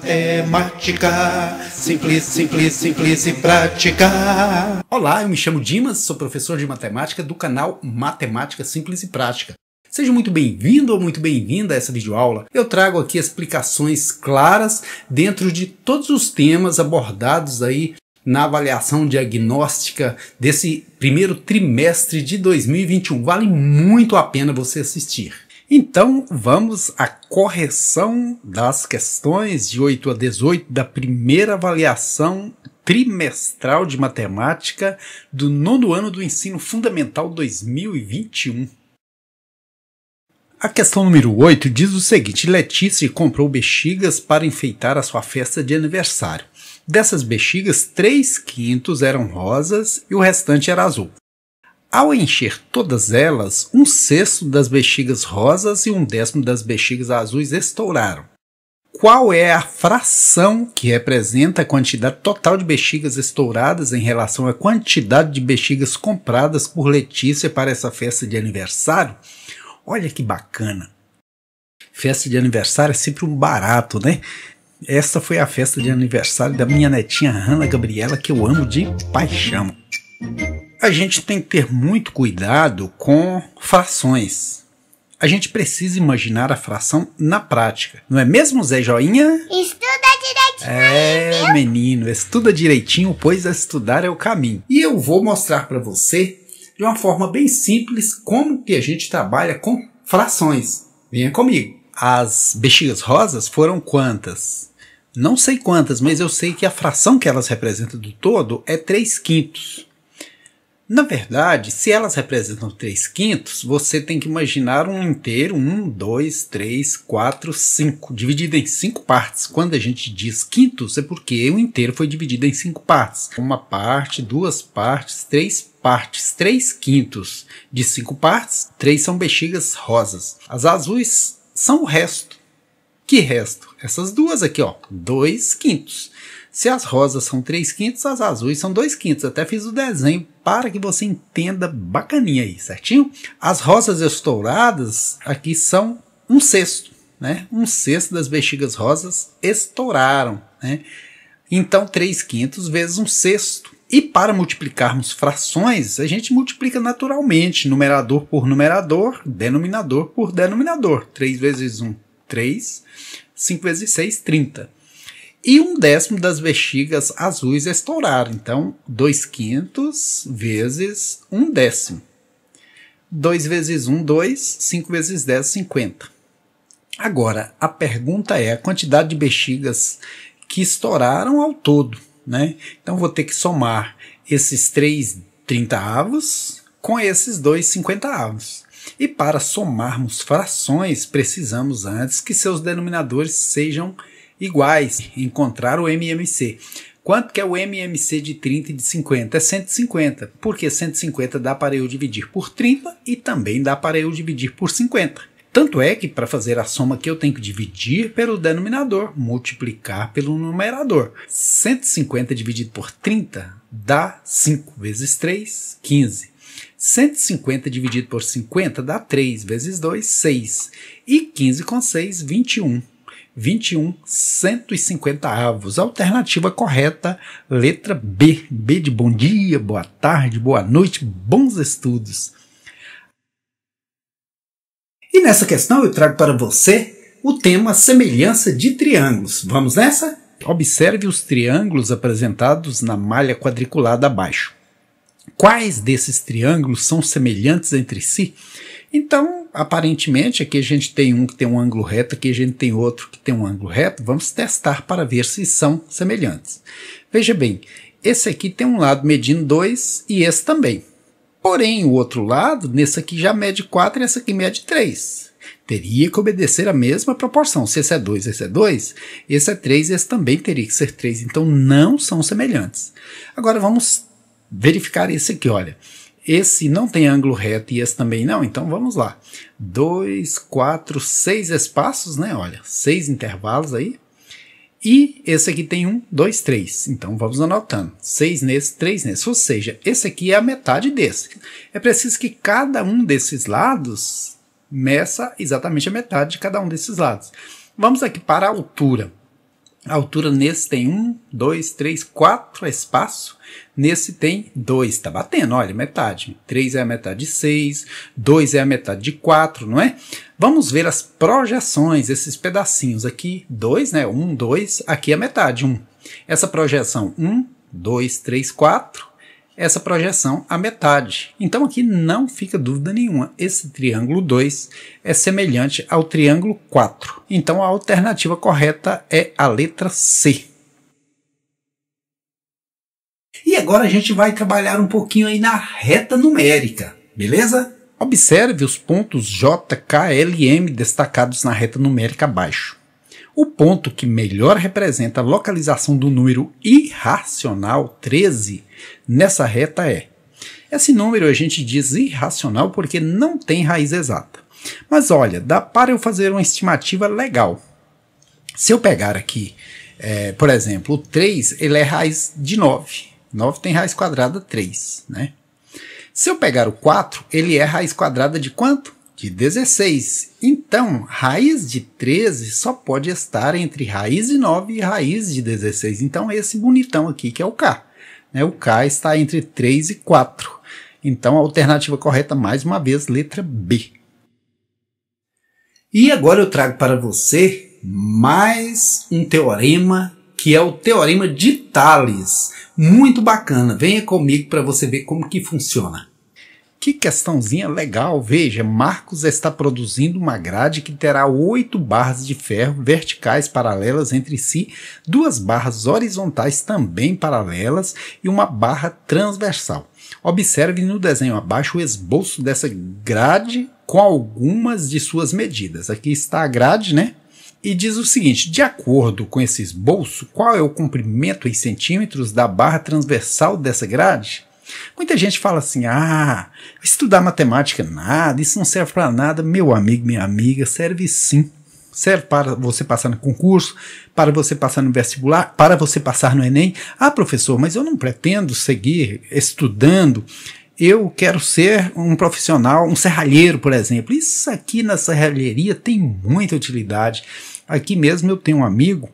matemática, simples, simples, simples e prática. Olá, eu me chamo Dimas, sou professor de matemática do canal Matemática Simples e Prática. Seja muito bem-vindo ou muito bem-vinda a essa videoaula. Eu trago aqui explicações claras dentro de todos os temas abordados aí na avaliação diagnóstica desse primeiro trimestre de 2021. Vale muito a pena você assistir. Então vamos à correção das questões de 8 a 18 da primeira avaliação trimestral de matemática do nono ano do ensino fundamental 2021. A questão número 8 diz o seguinte: Letícia comprou bexigas para enfeitar a sua festa de aniversário. Dessas bexigas, três quintos eram rosas e o restante era azul. Ao encher todas elas, um sexto das bexigas rosas e um décimo das bexigas azuis estouraram. Qual é a fração que representa a quantidade total de bexigas estouradas em relação à quantidade de bexigas compradas por Letícia para essa festa de aniversário? Olha que bacana! Festa de aniversário é sempre um barato, né? Essa foi a festa de aniversário da minha netinha Hanna Gabriela, que eu amo de paixão a gente tem que ter muito cuidado com frações. A gente precisa imaginar a fração na prática. Não é mesmo, Zé Joinha? Estuda direitinho. É, aí, menino, estuda direitinho, pois estudar é o caminho. E eu vou mostrar para você de uma forma bem simples como que a gente trabalha com frações. Venha comigo. As bexigas rosas foram quantas? Não sei quantas, mas eu sei que a fração que elas representam do todo é 3 quintos. Na verdade, se elas representam 3 quintos, você tem que imaginar um inteiro, 1, 2, 3, 4, 5, dividido em 5 partes. Quando a gente diz quintos, é porque o inteiro foi dividido em 5 partes. Uma parte, duas partes, três partes, 3 quintos de 5 partes, 3 são bexigas rosas. As azuis são o resto. Que resto? Essas duas aqui, ó, 2 quintos. Se as rosas são 3 quintos, as azuis são 2 quintos. Até fiz o desenho para que você entenda bacaninha aí, certinho? As rosas estouradas aqui são um sexto, né? Um sexto das bexigas rosas estouraram, né? Então, 3 quintos vezes um sexto. E para multiplicarmos frações, a gente multiplica naturalmente, numerador por numerador, denominador por denominador. 3 vezes 1, 3. 5 vezes 6, 30 e um décimo das bexigas azuis estouraram. Então, 2 quintos vezes um décimo. 2 vezes 1, 2. 5 vezes 10, 50. Agora, a pergunta é a quantidade de bexigas que estouraram ao todo. Né? Então, vou ter que somar esses 3 trinta avos com esses 2 cinquenta avos. E para somarmos frações, precisamos antes que seus denominadores sejam iguais, encontrar o MMC. Quanto que é o MMC de 30 e de 50? É 150, porque 150 dá para eu dividir por 30 e também dá para eu dividir por 50. Tanto é que para fazer a soma que eu tenho que dividir pelo denominador, multiplicar pelo numerador. 150 dividido por 30 dá 5 vezes 3, 15. 150 dividido por 50 dá 3 vezes 2, 6. E 15 com 6, 21. 21 150 avos. Alternativa correta, letra B. B de bom dia, boa tarde, boa noite, bons estudos. E nessa questão eu trago para você o tema semelhança de triângulos. Vamos nessa? Observe os triângulos apresentados na malha quadriculada abaixo. Quais desses triângulos são semelhantes entre si então, aparentemente, aqui a gente tem um que tem um ângulo reto, aqui a gente tem outro que tem um ângulo reto. Vamos testar para ver se são semelhantes. Veja bem, esse aqui tem um lado medindo 2 e esse também. Porém, o outro lado, nesse aqui já mede 4 e esse aqui mede 3. Teria que obedecer a mesma proporção. Se esse é 2, esse é 2, esse é 3, esse também teria que ser 3. Então, não são semelhantes. Agora, vamos verificar esse aqui, olha. Esse não tem ângulo reto e esse também não, então vamos lá. Dois, quatro, seis espaços, né? Olha, seis intervalos aí. E esse aqui tem um, dois, três. Então vamos anotando. Seis nesse, três nesse. Ou seja, esse aqui é a metade desse. É preciso que cada um desses lados meça exatamente a metade de cada um desses lados. Vamos aqui para a altura. A altura nesse tem um, dois, três, quatro é espaço. Nesse tem dois, tá batendo, olha, metade. Três é a metade de seis, dois é a metade de quatro, não é? Vamos ver as projeções, esses pedacinhos aqui, dois, né? Um, dois, aqui é a metade, um. Essa projeção um, dois, três, quatro essa projeção à metade. Então aqui não fica dúvida nenhuma, esse triângulo 2 é semelhante ao triângulo 4. Então a alternativa correta é a letra C. E agora a gente vai trabalhar um pouquinho aí na reta numérica, beleza? Observe os pontos J, K, L e M destacados na reta numérica abaixo. O ponto que melhor representa a localização do número irracional 13 nessa reta é: esse número a gente diz irracional porque não tem raiz exata. Mas olha, dá para eu fazer uma estimativa legal. Se eu pegar aqui, é, por exemplo, o 3 ele é raiz de 9. 9 tem raiz quadrada 3, né? Se eu pegar o 4, ele é raiz quadrada de quanto? de 16. Então, raiz de 13 só pode estar entre raiz de 9 e raiz de 16. Então, esse bonitão aqui que é o K. Né? O K está entre 3 e 4. Então, a alternativa correta, mais uma vez, letra B. E agora eu trago para você mais um teorema que é o teorema de Thales. Muito bacana. Venha comigo para você ver como que funciona. Que questãozinha legal! Veja, Marcos está produzindo uma grade que terá oito barras de ferro verticais paralelas entre si, duas barras horizontais também paralelas e uma barra transversal. Observe no desenho abaixo o esboço dessa grade com algumas de suas medidas. Aqui está a grade, né? E diz o seguinte: de acordo com esse esboço, qual é o comprimento em centímetros da barra transversal dessa grade? Muita gente fala assim: ah, estudar matemática é nada, isso não serve para nada. Meu amigo, minha amiga, serve sim. Serve para você passar no concurso, para você passar no vestibular, para você passar no Enem. Ah, professor, mas eu não pretendo seguir estudando eu quero ser um profissional, um serralheiro, por exemplo. Isso aqui na serralheria tem muita utilidade. Aqui mesmo eu tenho um amigo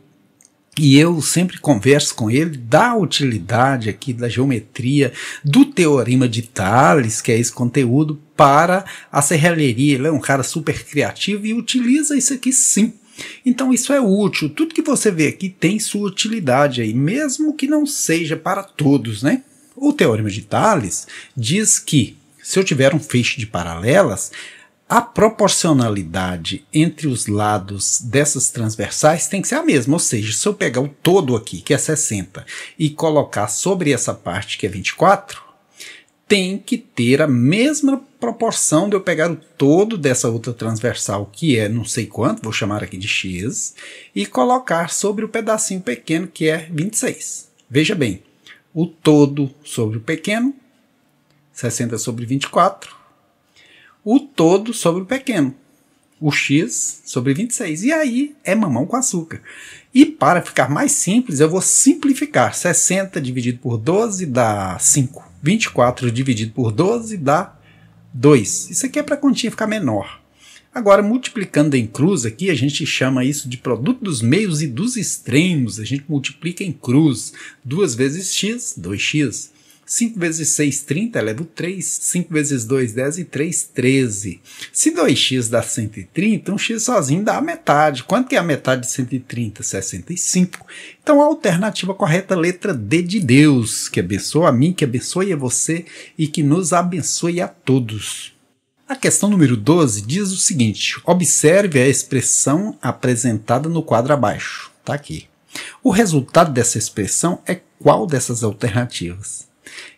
e eu sempre converso com ele da utilidade aqui da geometria, do teorema de Thales, que é esse conteúdo, para a serralheria. Ele é um cara super criativo e utiliza isso aqui sim então isso é útil. Tudo que você vê aqui tem sua utilidade aí, mesmo que não seja para todos, né? O teorema de Thales diz que se eu tiver um feixe de paralelas, a proporcionalidade entre os lados dessas transversais tem que ser a mesma, ou seja, se eu pegar o todo aqui, que é 60, e colocar sobre essa parte que é 24, tem que ter a mesma proporção de eu pegar o todo dessa outra transversal, que é não sei quanto, vou chamar aqui de x, e colocar sobre o pedacinho pequeno, que é 26. Veja bem, o todo sobre o pequeno, 60 sobre 24, o todo sobre o pequeno, o x sobre 26. E aí é mamão com açúcar. E para ficar mais simples, eu vou simplificar. 60 dividido por 12 dá 5. 24 dividido por 12 dá 2. Isso aqui é para a continha ficar menor. Agora, multiplicando em cruz aqui, a gente chama isso de produto dos meios e dos extremos. A gente multiplica em cruz. 2 vezes x, 2x. 5 vezes 6, 30, elevo 3. 5 vezes 2, 10 e 3, 13. Se 2x dá 130, um x sozinho dá a metade. Quanto que é a metade de 130? 65. Então a alternativa correta é a letra D de Deus, que abençoa a mim, que abençoe a você e que nos abençoe a todos. A questão número 12 diz o seguinte: observe a expressão apresentada no quadro abaixo. Está aqui. O resultado dessa expressão é qual dessas alternativas?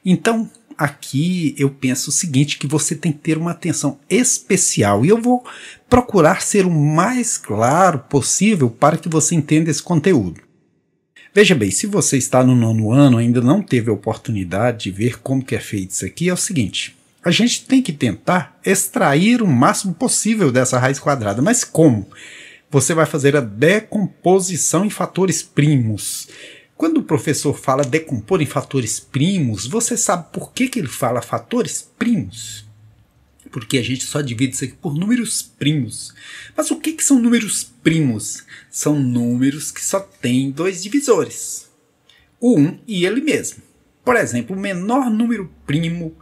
Então, aqui eu penso o seguinte, que você tem que ter uma atenção especial e eu vou procurar ser o mais claro possível para que você entenda esse conteúdo. Veja bem, se você está no nono ano ainda não teve a oportunidade de ver como que é feito isso aqui, é o seguinte, a gente tem que tentar extrair o máximo possível dessa raiz quadrada, mas como? Você vai fazer a decomposição em fatores primos. Quando o professor fala decompor em fatores primos, você sabe por que, que ele fala fatores primos? Porque a gente só divide isso aqui por números primos. Mas o que, que são números primos? São números que só têm dois divisores, o 1 e ele mesmo. Por exemplo, o menor número primo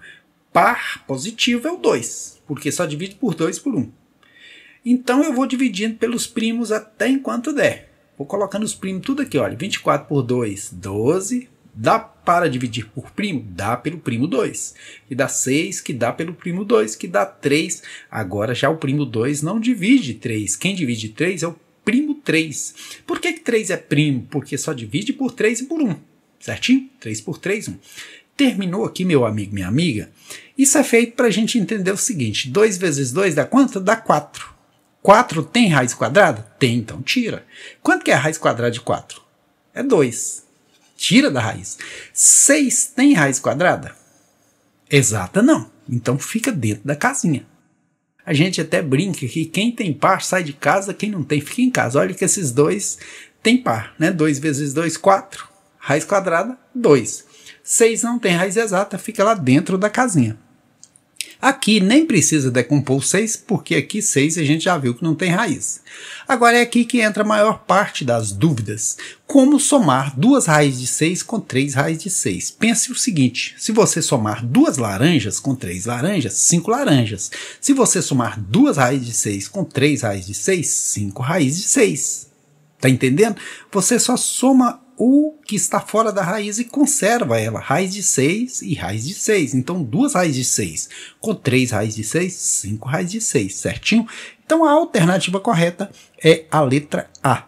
par positivo é o 2, porque só divide por 2 por 1. Um. Então eu vou dividindo pelos primos até enquanto der. Vou colocando os primos tudo aqui, olha. 24 por 2, 12. Dá para dividir por primo? Dá pelo primo 2. Que dá 6, que dá pelo primo 2, que dá 3. Agora já o primo 2 não divide 3. Quem divide 3 é o primo 3. Por que, que 3 é primo? Porque só divide por 3 e por 1. Certinho? 3 por 3, 1. Terminou aqui, meu amigo, minha amiga? Isso é feito para a gente entender o seguinte: 2 vezes 2 dá quanto? Dá 4. 4 tem raiz quadrada? Tem, então tira. Quanto que é a raiz quadrada de 4? É 2. Tira da raiz. 6 tem raiz quadrada? Exata não. Então fica dentro da casinha. A gente até brinca que quem tem par sai de casa, quem não tem fica em casa. Olha que esses dois têm par, né? 2 vezes 2, 4. Raiz quadrada, 2. 6 não tem raiz exata, fica lá dentro da casinha. Aqui nem precisa decompor 6, porque aqui 6 a gente já viu que não tem raiz. Agora é aqui que entra a maior parte das dúvidas. Como somar duas raízes de 6 com três raízes de 6? Pense o seguinte: se você somar duas laranjas com três laranjas, cinco laranjas. Se você somar duas raízes de 6 com três raízes de 6, cinco raízes de 6. Tá entendendo? Você só soma ou que está fora da raiz e conserva ela. Raiz de 6 e raiz de 6. Então, duas raiz de 6 com 3 raiz de 6, 5 raiz de 6, certinho? Então, a alternativa correta é a letra A.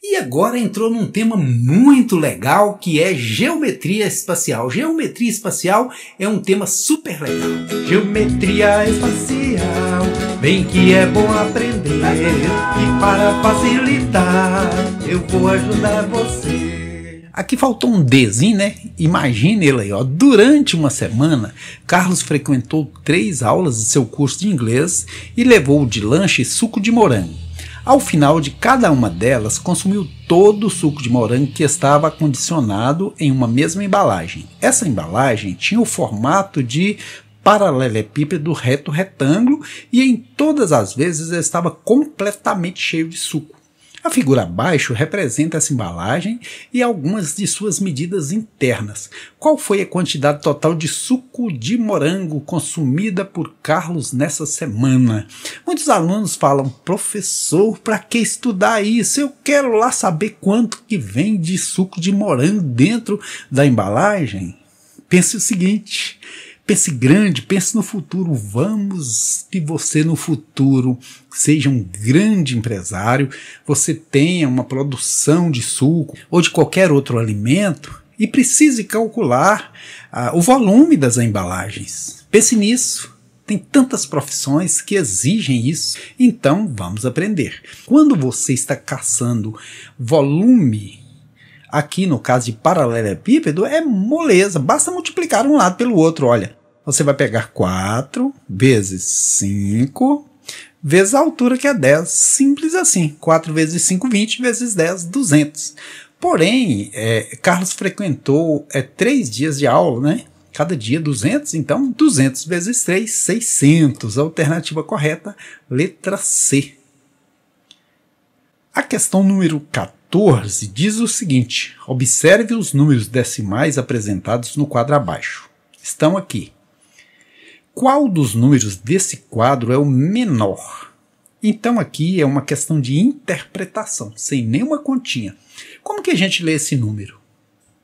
E agora entrou num tema muito legal que é geometria espacial. Geometria espacial é um tema super legal. Geometria espacial, bem que é bom aprender. É e para facilitar, eu vou ajudar você. Aqui faltou um Dzinho, né? Imagine ele aí, ó. Durante uma semana, Carlos frequentou três aulas de seu curso de inglês e levou de lanche suco de morango. Ao final de cada uma delas, consumiu todo o suco de morango que estava condicionado em uma mesma embalagem. Essa embalagem tinha o formato de paralelepípedo reto retângulo e em todas as vezes estava completamente cheio de suco. A figura abaixo representa essa embalagem e algumas de suas medidas internas. Qual foi a quantidade total de suco de morango consumida por Carlos nessa semana? Muitos alunos falam: "Professor, para que estudar isso? Eu quero lá saber quanto que vem de suco de morango dentro da embalagem". Pense o seguinte: Pense grande, pense no futuro. Vamos que você no futuro seja um grande empresário, você tenha uma produção de suco ou de qualquer outro alimento e precise calcular ah, o volume das embalagens. Pense nisso. Tem tantas profissões que exigem isso, então vamos aprender. Quando você está caçando volume aqui no caso de paralelepípedo, é moleza, basta multiplicar um lado pelo outro. Olha, você vai pegar 4 vezes 5 vezes a altura, que é 10. Simples assim. 4 vezes 5, 20, vezes 10, 200. Porém, é, Carlos frequentou é, três dias de aula, né? Cada dia 200, então 200 vezes 3, 600. Alternativa correta, letra C. A questão número 14 diz o seguinte: observe os números decimais apresentados no quadro abaixo. Estão aqui qual dos números desse quadro é o menor? Então aqui é uma questão de interpretação, sem nenhuma continha. Como que a gente lê esse número?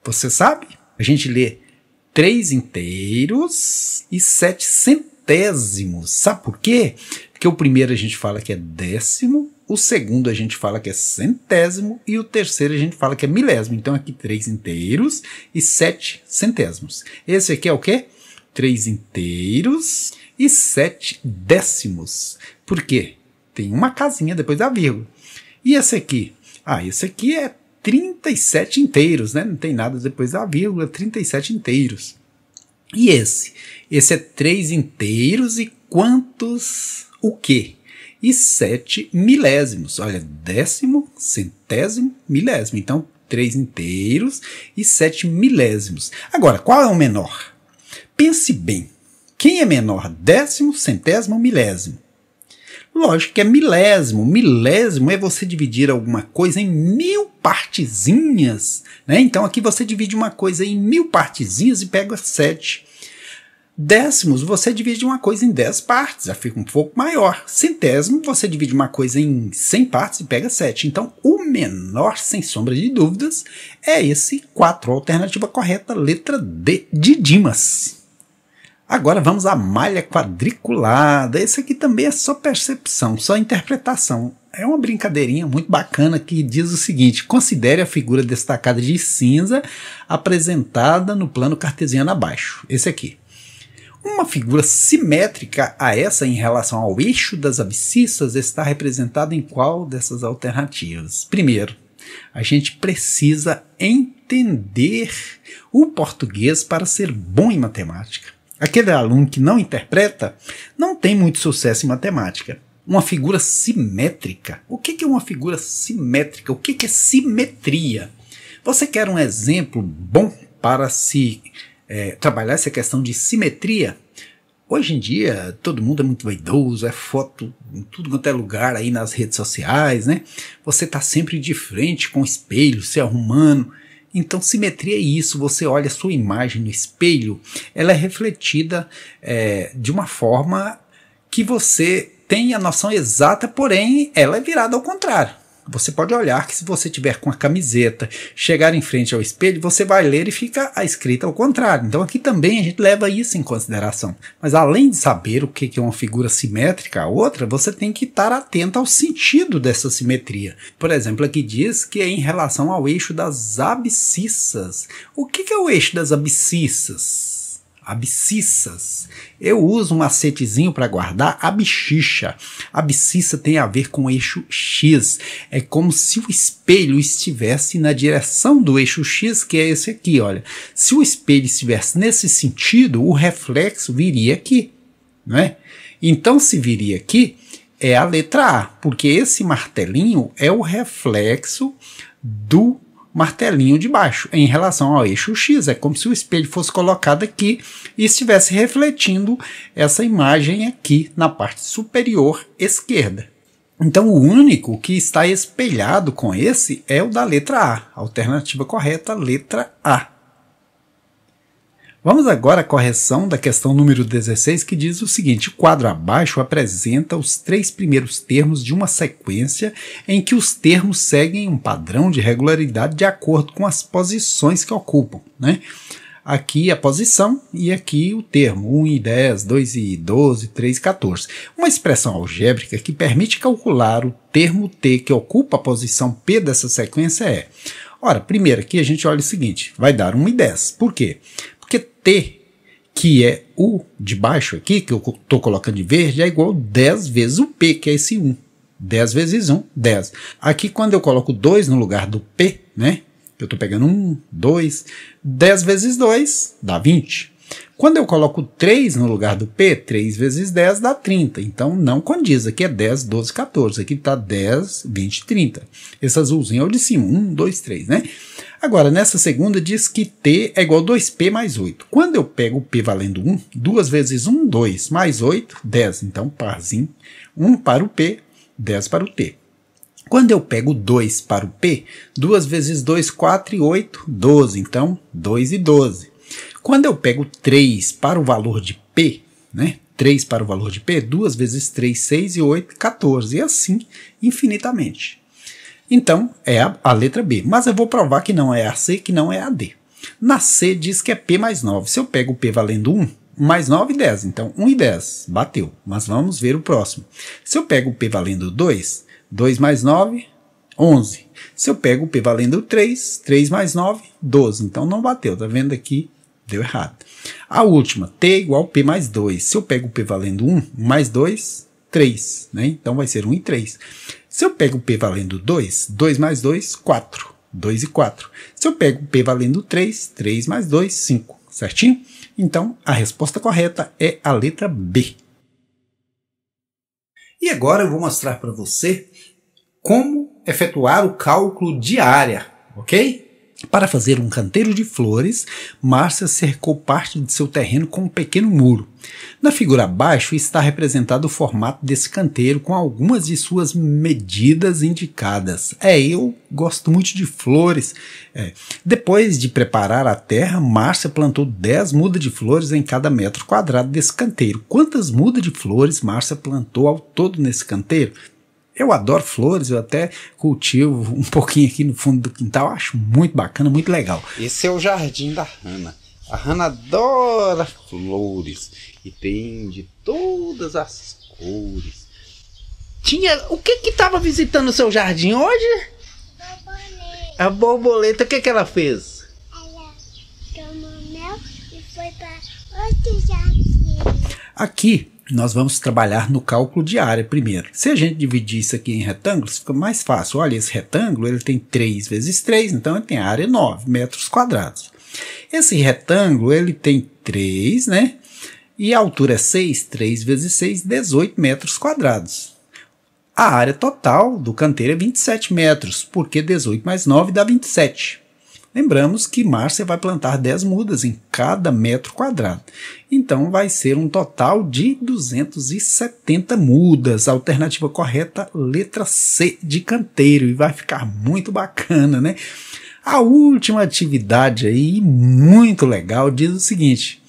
Você sabe? A gente lê 3 inteiros e 7 centésimos. Sabe por quê? Porque o primeiro a gente fala que é décimo, o segundo a gente fala que é centésimo e o terceiro a gente fala que é milésimo. Então aqui 3 inteiros e 7 centésimos. Esse aqui é o quê? 3 inteiros e 7 décimos. Por quê? Tem uma casinha depois da vírgula. E esse aqui? Ah, esse aqui é 37 inteiros, né? Não tem nada depois da vírgula, 37 inteiros. E esse? Esse é 3 inteiros e quantos o quê? E 7 milésimos. Olha, décimo, centésimo, milésimo. Então, 3 inteiros e 7 milésimos. Agora, qual é o menor? Pense bem, quem é menor décimo, centésimo, ou milésimo? Lógico que é milésimo. Milésimo é você dividir alguma coisa em mil partezinhas. Né? Então aqui você divide uma coisa em mil partezinhas e pega sete. Décimos, você divide uma coisa em dez partes, já fica um pouco maior. Centésimo, você divide uma coisa em cem partes e pega sete. Então, o menor, sem sombra de dúvidas, é esse 4, alternativa correta, letra D, de Dimas. Agora vamos à malha quadriculada. Esse aqui também é só percepção, só interpretação. É uma brincadeirinha muito bacana que diz o seguinte: considere a figura destacada de cinza apresentada no plano cartesiano abaixo. Esse aqui. Uma figura simétrica a essa em relação ao eixo das abscissas está representada em qual dessas alternativas? Primeiro, a gente precisa entender o português para ser bom em matemática. Aquele aluno que não interpreta não tem muito sucesso em matemática. Uma figura simétrica. O que é uma figura simétrica? O que é simetria? Você quer um exemplo bom para se é, trabalhar essa questão de simetria? Hoje em dia, todo mundo é muito vaidoso, é foto em tudo quanto é lugar aí nas redes sociais, né? Você está sempre de frente com o espelho, se arrumando. Então, simetria é isso. Você olha a sua imagem no espelho, ela é refletida é, de uma forma que você tem a noção exata, porém ela é virada ao contrário. Você pode olhar que se você tiver com a camiseta, chegar em frente ao espelho, você vai ler e fica a escrita ao contrário. Então aqui também a gente leva isso em consideração. Mas além de saber o que é uma figura simétrica à outra, você tem que estar atento ao sentido dessa simetria. Por exemplo, aqui diz que é em relação ao eixo das abscissas. O que é o eixo das abscissas? abscissas. Eu uso um macetezinho para guardar a bexicha. A tem a ver com o eixo X. É como se o espelho estivesse na direção do eixo X, que é esse aqui, olha. Se o espelho estivesse nesse sentido, o reflexo viria aqui, não é? Então, se viria aqui, é a letra A, porque esse martelinho é o reflexo do martelinho de baixo em relação ao eixo X. É como se o espelho fosse colocado aqui e estivesse refletindo essa imagem aqui na parte superior esquerda. Então, o único que está espelhado com esse é o da letra A. Alternativa correta, letra A. Vamos agora à correção da questão número 16, que diz o seguinte: o quadro abaixo apresenta os três primeiros termos de uma sequência em que os termos seguem um padrão de regularidade de acordo com as posições que ocupam. Né? Aqui a posição e aqui o termo, 1 e 10, 2 e 12, 3 e 14. Uma expressão algébrica que permite calcular o termo t que ocupa a posição p dessa sequência é. Ora, primeiro aqui a gente olha o seguinte: vai dar 1 e 10. Por quê? T, que é o de baixo aqui, que eu estou colocando de verde, é igual 10 vezes o P, que é esse 1. 10 vezes 1, 10. Aqui, quando eu coloco 2 no lugar do P, né? Eu estou pegando 1, 2. 10 vezes 2 dá 20. Quando eu coloco 3 no lugar do P, 3 vezes 10 dá 30. Então não condiz. Aqui é 10, 12, 14. Aqui está 10, 20, 30. Esse azulzinho é o de cima. 1, 2, 3, né? Agora, nessa segunda diz que t é igual a 2p mais 8. Quando eu pego o p valendo 1, 2 vezes 1, 2, mais 8, 10. Então, parzinho, 1 para o p, 10 para o t. Quando eu pego 2 para o p, 2 vezes 2, 4 e 8, 12. Então, 2 e 12. Quando eu pego 3 para o valor de p, né? 3 para o valor de p, 2 vezes 3, 6 e 8, 14. E assim, infinitamente. Então é a, a letra B. Mas eu vou provar que não é a C, que não é a D. Na C diz que é P mais 9. Se eu pego P valendo 1, mais 9 10. Então 1 e 10. Bateu. Mas vamos ver o próximo. Se eu pego P valendo 2, 2 mais 9, 11. Se eu pego P valendo 3, 3 mais 9, 12. Então não bateu. Está vendo aqui? Deu errado. A última, T igual P mais 2. Se eu pego P valendo 1, mais 2, 3. Né? Então vai ser 1 e 3. Se eu pego o P valendo 2, 2 mais 2, 4. 2 e 4. Se eu pego o P valendo 3, 3 mais 2, 5. Certinho? Então, a resposta correta é a letra B. E agora eu vou mostrar para você como efetuar o cálculo de área, ok? Para fazer um canteiro de flores, Márcia cercou parte de seu terreno com um pequeno muro. Na figura abaixo está representado o formato desse canteiro com algumas de suas medidas indicadas. É, eu gosto muito de flores. É. Depois de preparar a terra, Márcia plantou 10 mudas de flores em cada metro quadrado desse canteiro. Quantas mudas de flores Márcia plantou ao todo nesse canteiro? Eu adoro flores, eu até cultivo um pouquinho aqui no fundo do quintal, acho muito bacana, muito legal. Esse é o jardim da Hanna. A Hanna adora flores e tem de todas as cores. Tinha. O que que tava visitando o seu jardim hoje? Borboleta. A borboleta, o que que ela fez? Ela tomou mel e foi para outro jardim. Aqui nós vamos trabalhar no cálculo de área primeiro. Se a gente dividir isso aqui em retângulos, fica mais fácil. Olha, esse retângulo ele tem 3 vezes 3, então ele tem a área 9 metros quadrados. Esse retângulo ele tem 3, né? E a altura é 6, 3 vezes 6, 18 metros quadrados. A área total do canteiro é 27 metros, porque 18 mais 9 dá 27. Lembramos que Márcia vai plantar 10 mudas em cada metro quadrado. Então vai ser um total de 270 mudas. Alternativa correta, letra C de canteiro. E vai ficar muito bacana, né? A última atividade aí, muito legal, diz o seguinte.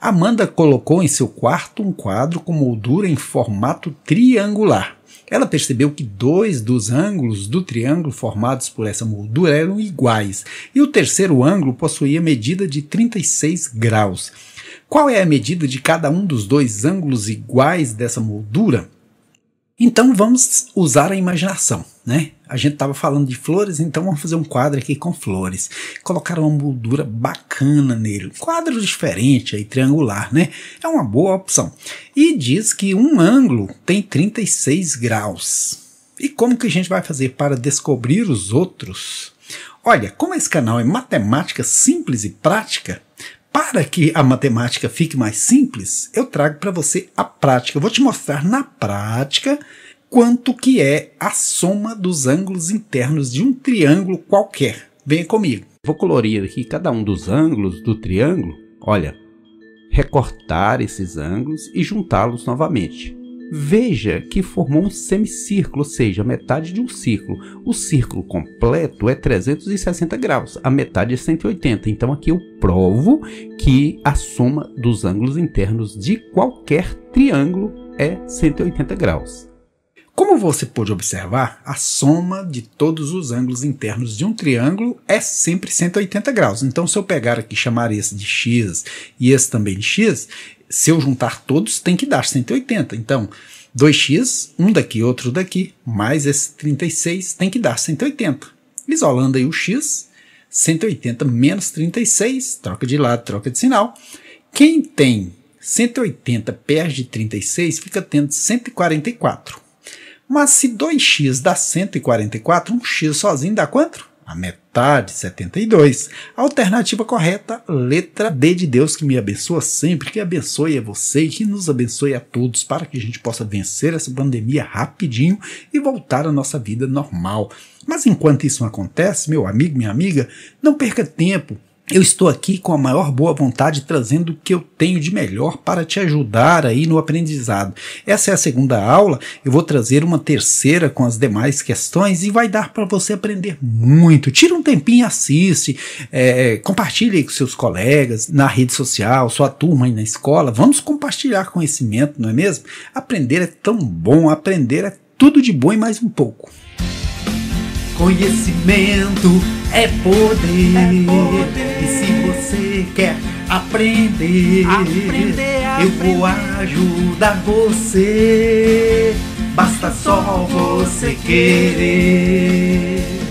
Amanda colocou em seu quarto um quadro com moldura em formato triangular. Ela percebeu que dois dos ângulos do triângulo formados por essa moldura eram iguais e o terceiro ângulo possuía medida de 36 graus. Qual é a medida de cada um dos dois ângulos iguais dessa moldura? Então vamos usar a imaginação né? A gente estava falando de flores, então vamos fazer um quadro aqui com flores. Colocaram uma moldura bacana nele. Um quadro diferente aí, triangular, né? É uma boa opção. E diz que um ângulo tem 36 graus. E como que a gente vai fazer para descobrir os outros? Olha, como esse canal é matemática simples e prática, para que a matemática fique mais simples, eu trago para você a prática. Eu vou te mostrar na prática quanto que é a soma dos ângulos internos de um triângulo qualquer. Venha comigo. Vou colorir aqui cada um dos ângulos do triângulo. Olha, recortar esses ângulos e juntá-los novamente. Veja que formou um semicírculo, ou seja, metade de um círculo. O círculo completo é 360 graus, a metade é 180. Então aqui eu provo que a soma dos ângulos internos de qualquer triângulo é 180 graus. Como você pôde observar, a soma de todos os ângulos internos de um triângulo é sempre 180 graus. Então, se eu pegar aqui e chamar esse de x e esse também de x, se eu juntar todos, tem que dar 180. Então, 2x, um daqui, outro daqui, mais esse 36, tem que dar 180. Isolando aí o x, 180 menos 36, troca de lado, troca de sinal. Quem tem 180 pés de 36 fica tendo 144. Mas se 2x dá 144, um x sozinho dá quanto? A metade, 72. Alternativa correta, letra D de Deus que me abençoa sempre, que abençoe a você e que nos abençoe a todos para que a gente possa vencer essa pandemia rapidinho e voltar à nossa vida normal. Mas enquanto isso não acontece, meu amigo, minha amiga, não perca tempo eu estou aqui com a maior boa vontade trazendo o que eu tenho de melhor para te ajudar aí no aprendizado. Essa é a segunda aula, eu vou trazer uma terceira com as demais questões e vai dar para você aprender muito. Tira um tempinho, assiste, é, compartilhe com seus colegas na rede social, sua turma aí na escola. Vamos compartilhar conhecimento, não é mesmo? Aprender é tão bom, aprender é tudo de bom e mais um pouco. Conhecimento é poder. é poder. E se você quer aprender, aprender, aprender. eu vou ajudar você. Basta só você querer.